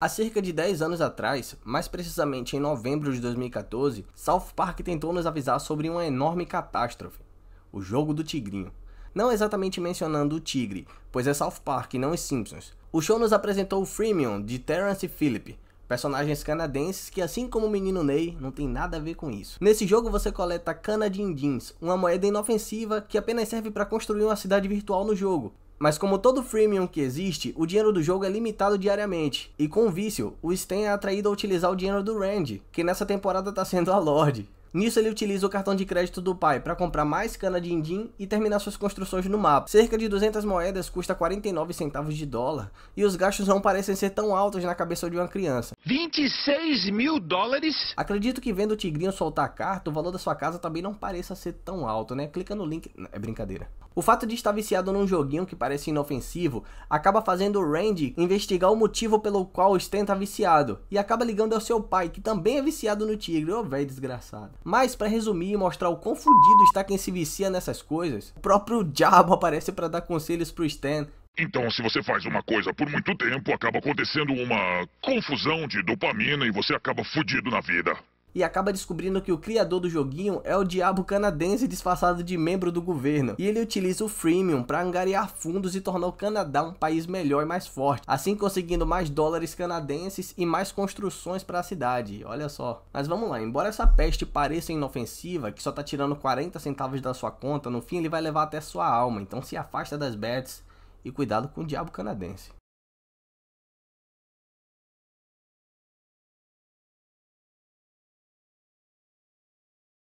Há cerca de 10 anos atrás, mais precisamente em novembro de 2014, South Park tentou nos avisar sobre uma enorme catástrofe: o jogo do Tigrinho. Não exatamente mencionando o tigre, pois é South Park e não os Simpsons. O show nos apresentou o Freemium de Terence Philip, personagens canadenses que, assim como o menino Ney, não tem nada a ver com isso. Nesse jogo você coleta cana de indins, uma moeda inofensiva que apenas serve para construir uma cidade virtual no jogo, mas como todo freemium que existe, o dinheiro do jogo é limitado diariamente, e com o vício, o Sten é atraído a utilizar o dinheiro do Randy, que nessa temporada está sendo a Lorde. Nisso ele utiliza o cartão de crédito do pai para comprar mais cana de indim e terminar suas construções no mapa. Cerca de 200 moedas custa 49 centavos de dólar e os gastos não parecem ser tão altos na cabeça de uma criança. 26 mil dólares? Acredito que vendo o tigrinho soltar a carta, o valor da sua casa também não pareça ser tão alto, né? Clica no link... É brincadeira. O fato de estar viciado num joguinho que parece inofensivo acaba fazendo o Randy investigar o motivo pelo qual o Stan tá viciado e acaba ligando ao seu pai, que também é viciado no tigre, ô oh, velho desgraçado. Mas para resumir e mostrar o confundido está quem se vicia nessas coisas, o próprio diabo aparece para dar conselhos pro Stan então, se você faz uma coisa por muito tempo, acaba acontecendo uma confusão de dopamina e você acaba fudido na vida e acaba descobrindo que o criador do joguinho é o diabo canadense disfarçado de membro do governo. E ele utiliza o freemium para angariar fundos e tornar o Canadá um país melhor e mais forte, assim conseguindo mais dólares canadenses e mais construções para a cidade. Olha só. Mas vamos lá, embora essa peste pareça inofensiva, que só tá tirando 40 centavos da sua conta, no fim ele vai levar até sua alma. Então se afasta das bets e cuidado com o diabo canadense.